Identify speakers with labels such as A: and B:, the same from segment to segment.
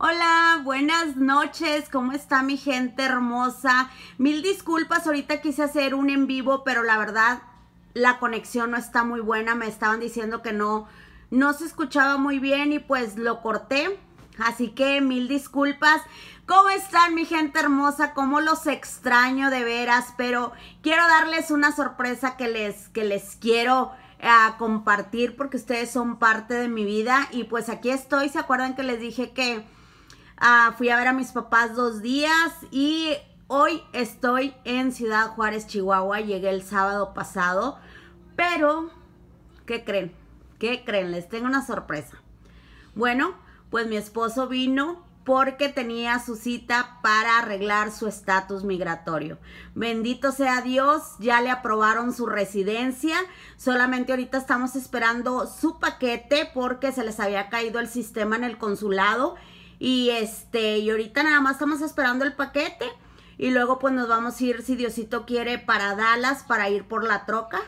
A: Hola, buenas noches, ¿cómo está mi gente hermosa? Mil disculpas, ahorita quise hacer un en vivo, pero la verdad la conexión no está muy buena, me estaban diciendo que no, no se escuchaba muy bien y pues lo corté. Así que mil disculpas. ¿Cómo están mi gente hermosa? ¿Cómo los extraño de veras? Pero quiero darles una sorpresa que les, que les quiero eh, compartir porque ustedes son parte de mi vida y pues aquí estoy. ¿Se acuerdan que les dije que Ah, fui a ver a mis papás dos días y hoy estoy en Ciudad Juárez, Chihuahua. Llegué el sábado pasado, pero ¿qué creen? ¿Qué creen? Les tengo una sorpresa. Bueno, pues mi esposo vino porque tenía su cita para arreglar su estatus migratorio. Bendito sea Dios, ya le aprobaron su residencia, solamente ahorita estamos esperando su paquete porque se les había caído el sistema en el consulado y este, y ahorita nada más estamos esperando el paquete. Y luego pues nos vamos a ir, si Diosito quiere, para Dallas para ir por la troca.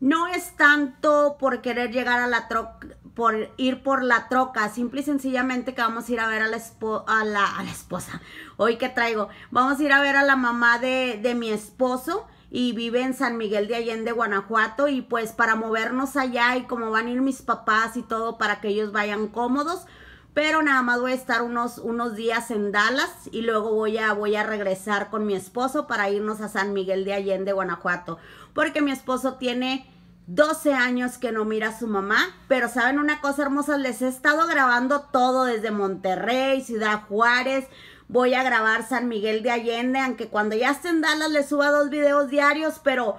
A: No es tanto por querer llegar a la troca, por ir por la troca, simple y sencillamente que vamos a ir a ver a la, esposa. Hoy que traigo, vamos a ir a ver a la mamá de, de mi esposo y vive en San Miguel de Allende, Guanajuato, y pues para movernos allá y como van a ir mis papás y todo para que ellos vayan cómodos, pero nada más voy a estar unos, unos días en Dallas y luego voy a, voy a regresar con mi esposo para irnos a San Miguel de Allende, Guanajuato, porque mi esposo tiene 12 años que no mira a su mamá, pero saben una cosa hermosa, les he estado grabando todo desde Monterrey, Ciudad Juárez, voy a grabar San Miguel de Allende, aunque cuando ya esté en Dallas les suba dos videos diarios, pero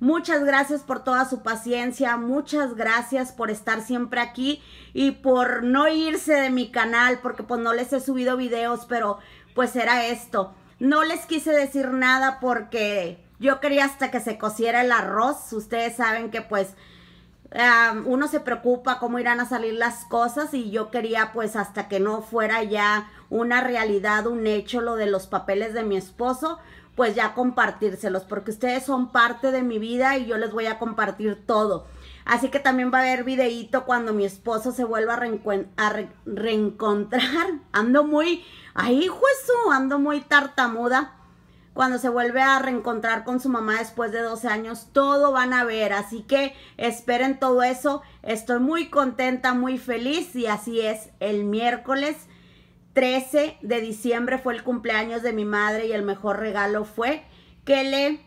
A: Muchas gracias por toda su paciencia, muchas gracias por estar siempre aquí y por no irse de mi canal porque pues no les he subido videos, pero pues era esto. No les quise decir nada porque yo quería hasta que se cociera el arroz. Ustedes saben que pues uno se preocupa cómo irán a salir las cosas y yo quería pues hasta que no fuera ya una realidad, un hecho lo de los papeles de mi esposo, pues ya compartírselos, porque ustedes son parte de mi vida y yo les voy a compartir todo. Así que también va a haber videíto cuando mi esposo se vuelva a, reencontrar. Ando muy, ay, eso, ando muy tartamuda cuando se vuelve a reencontrar con su mamá después de 12 años, todo van a ver. Así que esperen todo eso. Estoy muy contenta, muy feliz y así es. El miércoles 13 de diciembre fue el cumpleaños de mi madre y el mejor regalo fue que le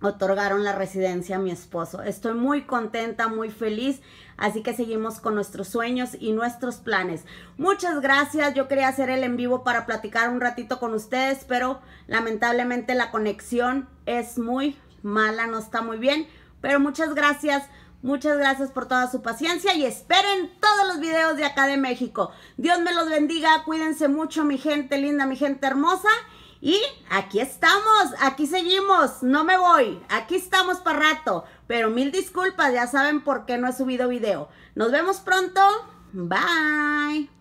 A: otorgaron la residencia a mi esposo. Estoy muy contenta, muy feliz, así que seguimos con nuestros sueños y nuestros planes. Muchas gracias, yo quería hacer el en vivo para platicar un ratito con ustedes, pero lamentablemente la conexión es muy mala, no está muy bien, pero muchas gracias. Muchas gracias por toda su paciencia y esperen todos los videos de acá de México. Dios me los bendiga, cuídense mucho mi gente linda, mi gente hermosa. Y aquí estamos, aquí seguimos, no me voy, aquí estamos para rato. Pero mil disculpas, ya saben por qué no he subido video. Nos vemos pronto. Bye.